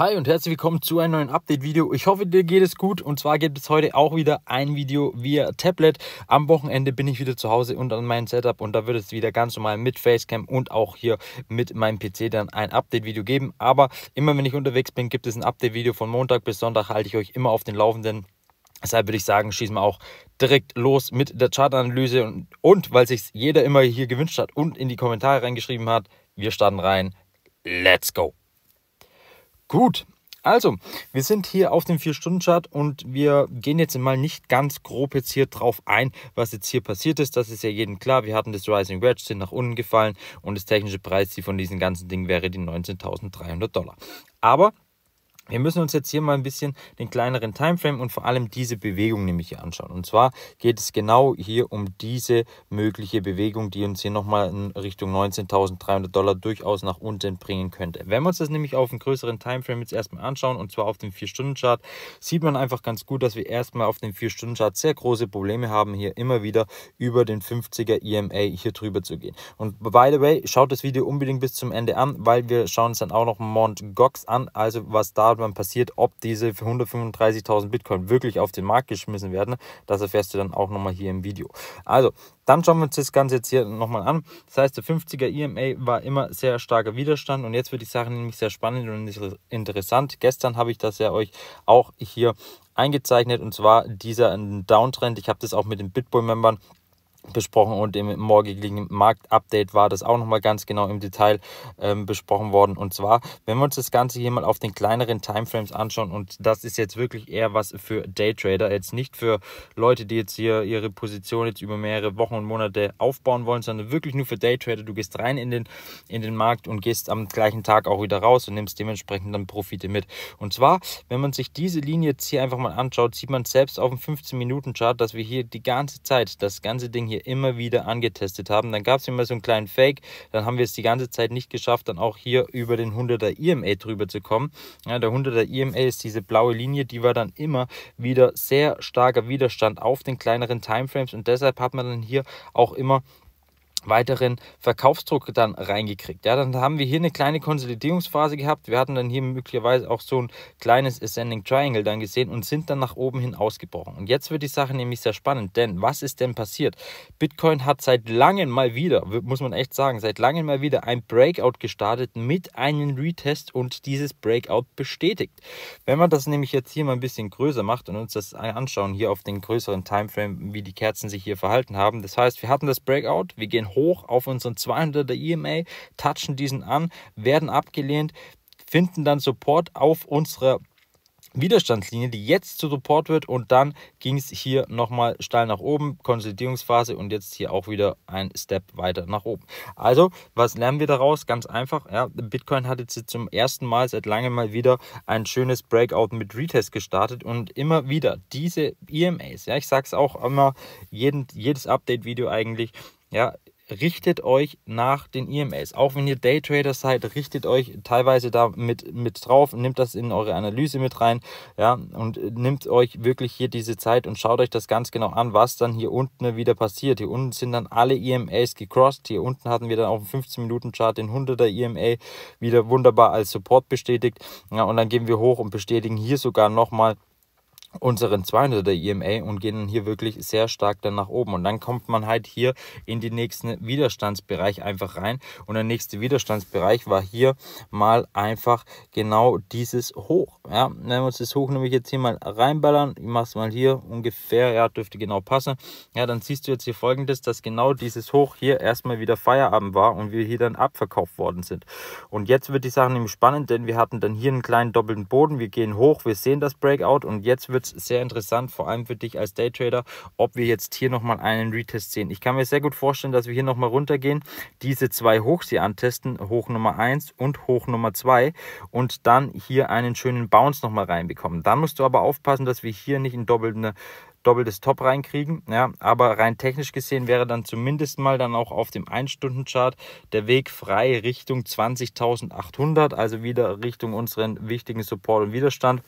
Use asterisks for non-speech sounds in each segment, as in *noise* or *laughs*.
Hi und herzlich willkommen zu einem neuen Update-Video. Ich hoffe, dir geht es gut und zwar gibt es heute auch wieder ein Video via Tablet. Am Wochenende bin ich wieder zu Hause und an meinem Setup und da wird es wieder ganz normal mit Facecam und auch hier mit meinem PC dann ein Update-Video geben. Aber immer wenn ich unterwegs bin, gibt es ein Update-Video von Montag bis Sonntag, halte ich euch immer auf den Laufenden. Deshalb würde ich sagen, schießen wir auch direkt los mit der Chartanalyse und, und weil sich jeder immer hier gewünscht hat und in die Kommentare reingeschrieben hat, wir starten rein. Let's go! Gut, also, wir sind hier auf dem 4-Stunden-Chart und wir gehen jetzt mal nicht ganz grob jetzt hier drauf ein, was jetzt hier passiert ist. Das ist ja jedem klar. Wir hatten das Rising Wedge, sind nach unten gefallen und das technische Preisziel von diesen ganzen Dingen wäre die 19.300 Dollar. Aber wir müssen uns jetzt hier mal ein bisschen den kleineren Timeframe und vor allem diese Bewegung nämlich hier anschauen. Und zwar geht es genau hier um diese mögliche Bewegung, die uns hier nochmal in Richtung 19.300 Dollar durchaus nach unten bringen könnte. Wenn wir uns das nämlich auf einen größeren Timeframe jetzt erstmal anschauen, und zwar auf dem 4-Stunden-Chart, sieht man einfach ganz gut, dass wir erstmal auf dem 4-Stunden-Chart sehr große Probleme haben, hier immer wieder über den 50er EMA hier drüber zu gehen. Und by the way, schaut das Video unbedingt bis zum Ende an, weil wir schauen uns dann auch noch Mont Gox an, also was da man passiert, ob diese 135.000 Bitcoin wirklich auf den Markt geschmissen werden. Das erfährst du dann auch nochmal hier im Video. Also, dann schauen wir uns das Ganze jetzt hier nochmal an. Das heißt, der 50er EMA war immer sehr starker Widerstand und jetzt wird die Sache nämlich sehr spannend und interessant. Gestern habe ich das ja euch auch hier eingezeichnet und zwar dieser Downtrend. Ich habe das auch mit den Bitbull-Membern besprochen und im morgigen Marktupdate war das auch nochmal ganz genau im Detail ähm, besprochen worden. Und zwar, wenn wir uns das Ganze hier mal auf den kleineren Timeframes anschauen und das ist jetzt wirklich eher was für Daytrader, jetzt nicht für Leute, die jetzt hier ihre Position jetzt über mehrere Wochen und Monate aufbauen wollen, sondern wirklich nur für Daytrader. Du gehst rein in den, in den Markt und gehst am gleichen Tag auch wieder raus und nimmst dementsprechend dann Profite mit. Und zwar, wenn man sich diese Linie jetzt hier einfach mal anschaut, sieht man selbst auf dem 15-Minuten-Chart, dass wir hier die ganze Zeit das ganze Ding hier immer wieder angetestet haben. Dann gab es immer so einen kleinen Fake, dann haben wir es die ganze Zeit nicht geschafft, dann auch hier über den 100er IMA drüber zu kommen. Ja, der 100er IMA ist diese blaue Linie, die war dann immer wieder sehr starker Widerstand auf den kleineren Timeframes und deshalb hat man dann hier auch immer weiteren Verkaufsdruck dann reingekriegt. Ja, dann haben wir hier eine kleine Konsolidierungsphase gehabt. Wir hatten dann hier möglicherweise auch so ein kleines Ascending Triangle dann gesehen und sind dann nach oben hin ausgebrochen. Und jetzt wird die Sache nämlich sehr spannend, denn was ist denn passiert? Bitcoin hat seit langem mal wieder, muss man echt sagen, seit langem mal wieder ein Breakout gestartet mit einem Retest und dieses Breakout bestätigt. Wenn man das nämlich jetzt hier mal ein bisschen größer macht und uns das anschauen hier auf den größeren Timeframe, wie die Kerzen sich hier verhalten haben. Das heißt, wir hatten das Breakout, wir gehen hoch auf unseren 200er EMA, touchen diesen an, werden abgelehnt, finden dann Support auf unserer Widerstandslinie, die jetzt zu Support wird und dann ging es hier nochmal steil nach oben, Konsolidierungsphase und jetzt hier auch wieder ein Step weiter nach oben. Also, was lernen wir daraus? Ganz einfach, ja, Bitcoin hat jetzt zum ersten Mal seit langem mal wieder ein schönes Breakout mit Retest gestartet und immer wieder diese EMAs, ja, ich sage es auch immer, jeden, jedes Update-Video eigentlich, ja, richtet euch nach den EMAs. Auch wenn ihr Daytrader seid, richtet euch teilweise da mit, mit drauf, nehmt das in eure Analyse mit rein, ja, und nehmt euch wirklich hier diese Zeit und schaut euch das ganz genau an, was dann hier unten wieder passiert. Hier unten sind dann alle EMAs gecrossed. Hier unten hatten wir dann auf dem 15-Minuten-Chart den 100er EMA wieder wunderbar als Support bestätigt. Ja, und dann gehen wir hoch und bestätigen hier sogar nochmal unseren 200er EMA und gehen dann hier wirklich sehr stark dann nach oben. Und dann kommt man halt hier in den nächsten Widerstandsbereich einfach rein. Und der nächste Widerstandsbereich war hier mal einfach genau dieses Hoch. Ja, wenn wir uns das Hoch nämlich jetzt hier mal reinballern, ich mache es mal hier ungefähr, ja, dürfte genau passen. Ja, dann siehst du jetzt hier folgendes, dass genau dieses Hoch hier erstmal wieder Feierabend war und wir hier dann abverkauft worden sind. Und jetzt wird die Sache nämlich spannend, denn wir hatten dann hier einen kleinen doppelten Boden. Wir gehen hoch, wir sehen das Breakout und jetzt wird wird es sehr interessant, vor allem für dich als Daytrader, ob wir jetzt hier nochmal einen Retest sehen. Ich kann mir sehr gut vorstellen, dass wir hier nochmal runtergehen, diese zwei Hochs hier antesten, Hoch Nummer 1 und Hoch Nummer 2 und dann hier einen schönen Bounce nochmal reinbekommen. Dann musst du aber aufpassen, dass wir hier nicht ein doppelten ne, doppeltes Top reinkriegen. Ja, aber rein technisch gesehen wäre dann zumindest mal dann auch auf dem 1-Stunden-Chart der Weg frei Richtung 20.800, also wieder Richtung unseren wichtigen Support und Widerstand.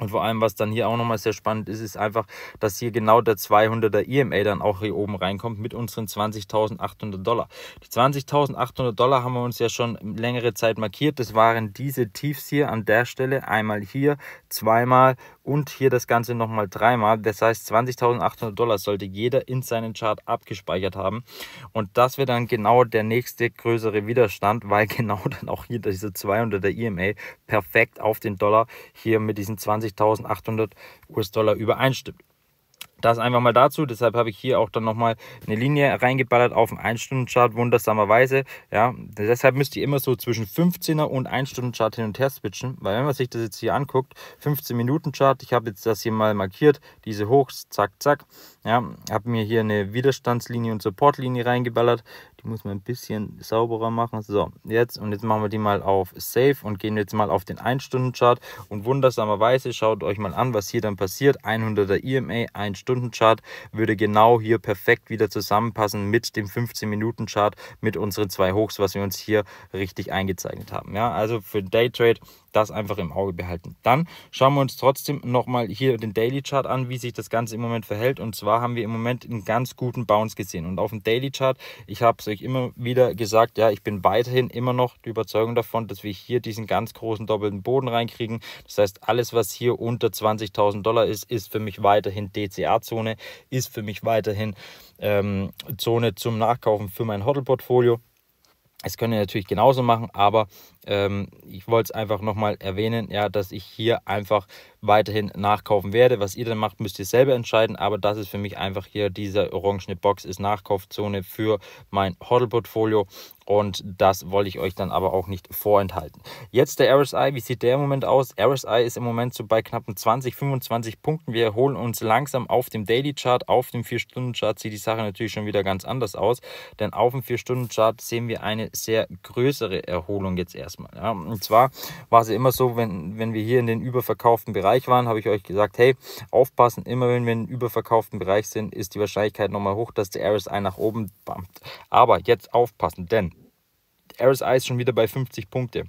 Und vor allem, was dann hier auch nochmal sehr spannend ist, ist einfach, dass hier genau der 200er EMA dann auch hier oben reinkommt mit unseren 20.800 Dollar. Die 20.800 Dollar haben wir uns ja schon längere Zeit markiert. Das waren diese Tiefs hier an der Stelle. Einmal hier zweimal und hier das Ganze nochmal dreimal. Das heißt, 20.800 Dollar sollte jeder in seinen Chart abgespeichert haben. Und das wäre dann genau der nächste größere Widerstand, weil *laughs* genau dann auch hier diese 200 der EMA perfekt auf den Dollar hier mit diesen 20.800 US-Dollar übereinstimmt. Das einfach mal dazu. Deshalb habe ich hier auch dann nochmal eine Linie reingeballert auf einen 1-Stunden-Chart, wundersamerweise. Ja, deshalb müsst ihr immer so zwischen 15er und 1-Stunden-Chart hin und her switchen, weil wenn man sich das jetzt hier anguckt, 15-Minuten-Chart, ich habe jetzt das hier mal markiert, diese hoch, zack, zack. Ja, habe mir hier eine Widerstandslinie und Supportlinie reingeballert. Die muss man ein bisschen sauberer machen. So, jetzt und jetzt machen wir die mal auf Safe und gehen jetzt mal auf den 1-Stunden-Chart. Und wundersamerweise schaut euch mal an, was hier dann passiert. 100er EMA, 1 Stunden Stunden-Chart würde genau hier perfekt wieder zusammenpassen mit dem 15-Minuten-Chart, mit unseren zwei Hochs, was wir uns hier richtig eingezeichnet haben. Ja, also für Daytrade das einfach im Auge behalten. Dann schauen wir uns trotzdem nochmal hier den Daily Chart an, wie sich das Ganze im Moment verhält. Und zwar haben wir im Moment einen ganz guten Bounce gesehen. Und auf dem Daily Chart, ich habe es euch immer wieder gesagt, ja, ich bin weiterhin immer noch die Überzeugung davon, dass wir hier diesen ganz großen doppelten Boden reinkriegen. Das heißt, alles, was hier unter 20.000 Dollar ist, ist für mich weiterhin DCA-Zone, ist für mich weiterhin ähm, Zone zum Nachkaufen für mein hotel portfolio Es können natürlich genauso machen, aber ähm, ich wollte es einfach nochmal erwähnen, ja, dass ich hier einfach weiterhin nachkaufen werde. Was ihr dann macht, müsst ihr selber entscheiden, aber das ist für mich einfach hier diese orangene Box ist Nachkaufzone für mein Hodl-Portfolio und das wollte ich euch dann aber auch nicht vorenthalten. Jetzt der RSI, wie sieht der im Moment aus? RSI ist im Moment so bei knappen 20, 25 Punkten. Wir erholen uns langsam auf dem Daily Chart, auf dem 4-Stunden-Chart sieht die Sache natürlich schon wieder ganz anders aus, denn auf dem 4-Stunden-Chart sehen wir eine sehr größere Erholung jetzt erstmal erstmal. Ja. Und zwar war es immer so, wenn, wenn wir hier in den überverkauften Bereich waren, habe ich euch gesagt, hey, aufpassen, immer wenn wir in den überverkauften Bereich sind, ist die Wahrscheinlichkeit nochmal hoch, dass der RSI nach oben bumpt. Aber jetzt aufpassen, denn RSI ist schon wieder bei 50 Punkte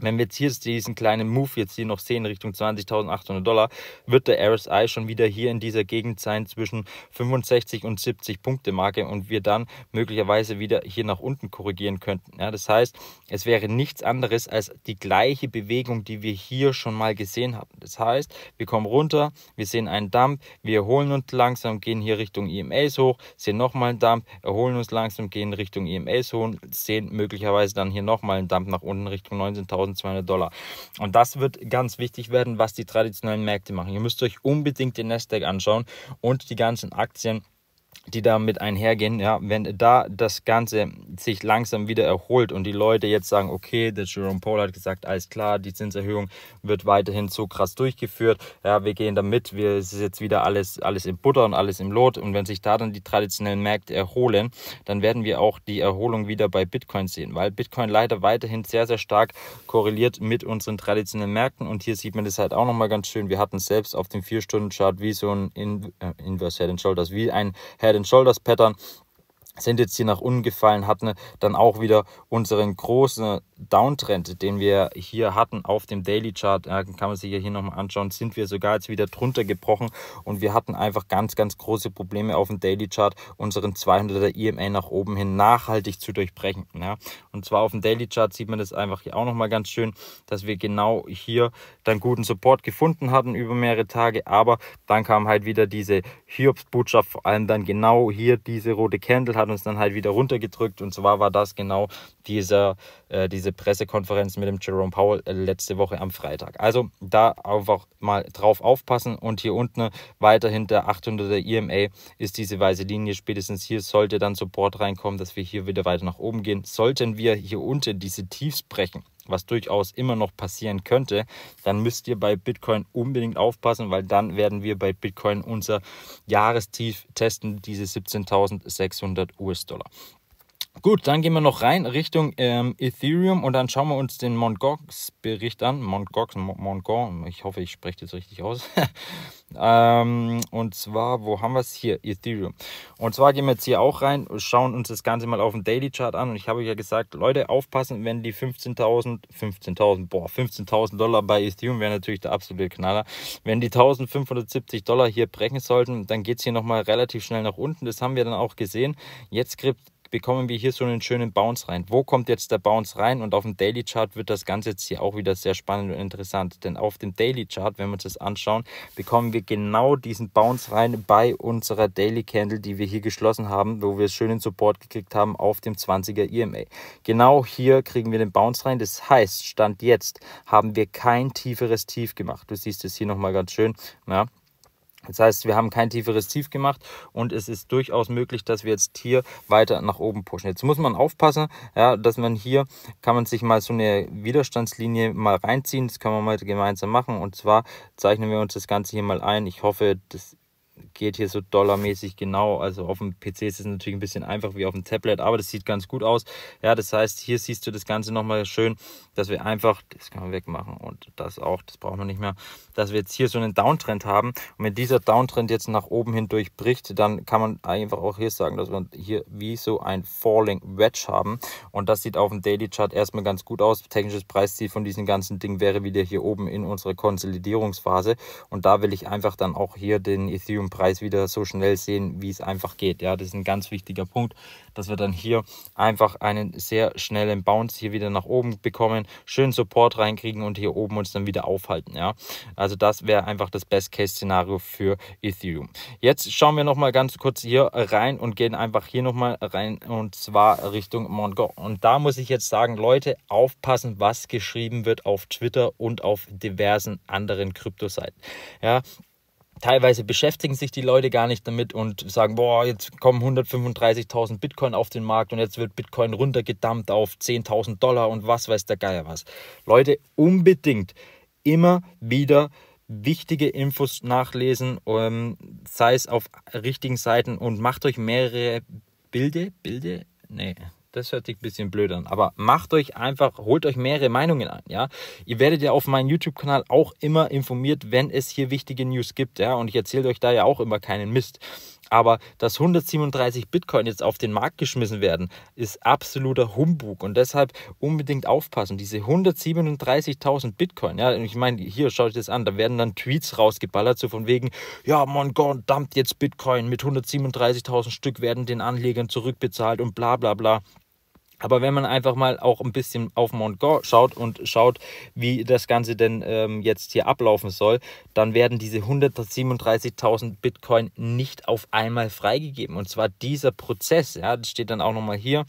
wenn wir jetzt hier diesen kleinen Move jetzt hier noch sehen Richtung 20.800 Dollar, wird der RSI schon wieder hier in dieser Gegend sein zwischen 65 und 70 Punkte Marke und wir dann möglicherweise wieder hier nach unten korrigieren könnten. Ja, das heißt, es wäre nichts anderes als die gleiche Bewegung, die wir hier schon mal gesehen haben. Das heißt, wir kommen runter, wir sehen einen Dump, wir erholen uns langsam, gehen hier Richtung EMAs hoch, sehen nochmal einen Dump, erholen uns langsam, gehen Richtung EMAs hoch, sehen möglicherweise dann hier nochmal einen Dump nach unten Richtung 19.000. 1200 Dollar. Und das wird ganz wichtig werden, was die traditionellen Märkte machen. Ihr müsst euch unbedingt den Nasdaq anschauen und die ganzen Aktien die damit einhergehen, ja, wenn da das Ganze sich langsam wieder erholt und die Leute jetzt sagen, okay, der Jerome Paul hat gesagt, alles klar, die Zinserhöhung wird weiterhin so krass durchgeführt, ja, wir gehen damit, wir, es ist jetzt wieder alles, alles im Butter und alles im Lot und wenn sich da dann die traditionellen Märkte erholen, dann werden wir auch die Erholung wieder bei Bitcoin sehen, weil Bitcoin leider weiterhin sehr, sehr stark korreliert mit unseren traditionellen Märkten und hier sieht man das halt auch nochmal ganz schön, wir hatten selbst auf dem 4-Stunden-Chart wie so ein In äh, Inverse Head and Shoulders, wie ein Head Head and Shoulders Pattern sind jetzt hier nach unten gefallen, hatten dann auch wieder unseren großen Downtrend, den wir hier hatten auf dem Daily Chart, kann man sich ja hier nochmal anschauen, sind wir sogar jetzt wieder drunter gebrochen und wir hatten einfach ganz, ganz große Probleme auf dem Daily Chart, unseren 200er EMA nach oben hin nachhaltig zu durchbrechen. Ja. Und zwar auf dem Daily Chart sieht man das einfach hier auch nochmal ganz schön, dass wir genau hier dann guten Support gefunden hatten über mehrere Tage, aber dann kam halt wieder diese Hiobs-Botschaft, vor allem dann genau hier diese rote Candle, hat hat uns dann halt wieder runtergedrückt. Und zwar war das genau dieser, äh, diese Pressekonferenz mit dem Jerome Powell äh, letzte Woche am Freitag. Also da einfach mal drauf aufpassen. Und hier unten äh, weiter hinter 800er IMA e ist diese weiße Linie. Spätestens hier sollte dann Support reinkommen, dass wir hier wieder weiter nach oben gehen. Sollten wir hier unten diese Tiefs brechen, was durchaus immer noch passieren könnte, dann müsst ihr bei Bitcoin unbedingt aufpassen, weil dann werden wir bei Bitcoin unser Jahrestief testen, diese 17.600 US-Dollar. Gut, dann gehen wir noch rein Richtung ähm, Ethereum und dann schauen wir uns den Montgox-Bericht an. Montgox, Montgox, ich hoffe, ich spreche das richtig aus. *laughs* ähm, und zwar, wo haben wir es hier? Ethereum. Und zwar gehen wir jetzt hier auch rein, schauen uns das Ganze mal auf dem Daily Chart an. Und ich habe euch ja gesagt, Leute, aufpassen, wenn die 15.000, 15.000, boah, 15.000 Dollar bei Ethereum wäre natürlich der absolute Knaller. Wenn die 1.570 Dollar hier brechen sollten, dann geht es hier nochmal relativ schnell nach unten. Das haben wir dann auch gesehen. Jetzt kriegt bekommen wir hier so einen schönen Bounce rein. Wo kommt jetzt der Bounce rein? Und auf dem Daily Chart wird das Ganze jetzt hier auch wieder sehr spannend und interessant. Denn auf dem Daily Chart, wenn wir uns das anschauen, bekommen wir genau diesen Bounce rein bei unserer Daily Candle, die wir hier geschlossen haben, wo wir schönen Support gekriegt haben auf dem 20er EMA. Genau hier kriegen wir den Bounce rein. Das heißt, Stand jetzt haben wir kein tieferes Tief gemacht. Du siehst es hier nochmal ganz schön. Ja, das heißt, wir haben kein tieferes Tief gemacht und es ist durchaus möglich, dass wir jetzt hier weiter nach oben pushen. Jetzt muss man aufpassen, ja, dass man hier, kann man sich mal so eine Widerstandslinie mal reinziehen. Das können wir mal gemeinsam machen und zwar zeichnen wir uns das Ganze hier mal ein. Ich hoffe, das geht hier so dollarmäßig genau. Also auf dem PC ist es natürlich ein bisschen einfach wie auf dem Tablet, aber das sieht ganz gut aus. Ja, das heißt, hier siehst du das Ganze nochmal schön, dass wir einfach, das kann man wegmachen und das auch, das brauchen wir nicht mehr, dass wir jetzt hier so einen Downtrend haben. Und wenn dieser Downtrend jetzt nach oben hin durchbricht, dann kann man einfach auch hier sagen, dass wir hier wie so ein Falling Wedge haben. Und das sieht auf dem Daily Chart erstmal ganz gut aus. Technisches Preisziel von diesem ganzen Ding wäre wieder hier oben in unserer Konsolidierungsphase. Und da will ich einfach dann auch hier den Ethereum im Preis wieder so schnell sehen, wie es einfach geht. Ja, das ist ein ganz wichtiger Punkt, dass wir dann hier einfach einen sehr schnellen Bounce hier wieder nach oben bekommen, schön Support reinkriegen und hier oben uns dann wieder aufhalten. Ja, also das wäre einfach das Best-Case-Szenario für Ethereum. Jetzt schauen wir noch mal ganz kurz hier rein und gehen einfach hier noch mal rein und zwar Richtung Mongo. Und da muss ich jetzt sagen, Leute, aufpassen, was geschrieben wird auf Twitter und auf diversen anderen Kryptoseiten. Ja, teilweise beschäftigen sich die Leute gar nicht damit und sagen, boah, jetzt kommen 135.000 Bitcoin auf den Markt und jetzt wird Bitcoin runtergedampft auf 10.000 Dollar und was weiß der Geier was. Leute, unbedingt immer wieder wichtige Infos nachlesen, ähm, sei es auf richtigen Seiten und macht euch mehrere Bilder, Bilder, nee, das hört sich ein bisschen blöd an. Aber macht euch einfach, holt euch mehrere Meinungen an, ja. Ihr werdet ja auf meinem YouTube-Kanal auch immer informiert, wenn es hier wichtige News gibt, ja. Und ich erzähle euch da ja auch immer keinen Mist. Aber dass 137 Bitcoin jetzt auf den Markt geschmissen werden, ist absoluter Humbug und deshalb unbedingt aufpassen. Diese 137.000 Bitcoin, ja, ich meine, hier schaut euch das an, da werden dann Tweets rausgeballert, so von wegen, ja, mein Gott, dampft jetzt Bitcoin mit 137.000 Stück werden den Anlegern zurückbezahlt und bla bla bla. Aber wenn man einfach mal auch ein bisschen auf Mount Gore schaut und schaut, wie das Ganze denn ähm, jetzt hier ablaufen soll, dann werden diese 137.000 Bitcoin nicht auf einmal freigegeben. Und zwar dieser Prozess, ja, das steht dann auch nochmal hier,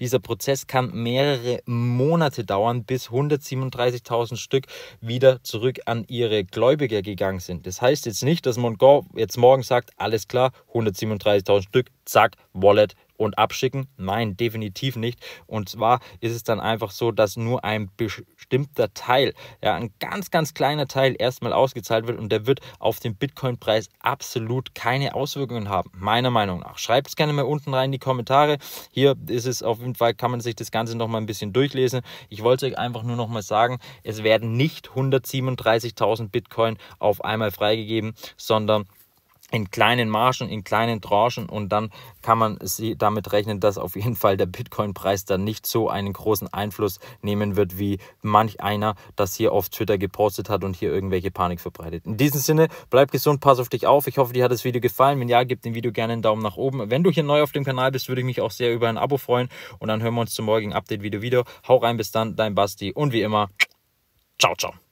dieser Prozess kann mehrere Monate dauern, bis 137.000 Stück wieder zurück an ihre Gläubiger gegangen sind. Das heißt jetzt nicht, dass Mount Gore jetzt morgen sagt, alles klar, 137.000 Stück, zack, Wallet und abschicken? Nein, definitiv nicht. Und zwar ist es dann einfach so, dass nur ein bestimmter Teil, ja, ein ganz, ganz kleiner Teil erstmal ausgezahlt wird und der wird auf den Bitcoin-Preis absolut keine Auswirkungen haben, meiner Meinung nach. Schreibt es gerne mal unten rein in die Kommentare. Hier ist es auf jeden Fall, kann man sich das Ganze nochmal ein bisschen durchlesen. Ich wollte euch einfach nur nochmal sagen, es werden nicht 137.000 Bitcoin auf einmal freigegeben, sondern in kleinen Margen, in kleinen Tranchen und dann kann man sie damit rechnen, dass auf jeden Fall der Bitcoin-Preis dann nicht so einen großen Einfluss nehmen wird, wie manch einer das hier auf Twitter gepostet hat und hier irgendwelche Panik verbreitet. In diesem Sinne, bleib gesund, pass auf dich auf. Ich hoffe, dir hat das Video gefallen. Wenn ja, gib dem Video gerne einen Daumen nach oben. Wenn du hier neu auf dem Kanal bist, würde ich mich auch sehr über ein Abo freuen und dann hören wir uns zum morgigen Update-Video wieder. Hau rein, bis dann, dein Basti und wie immer, ciao, ciao.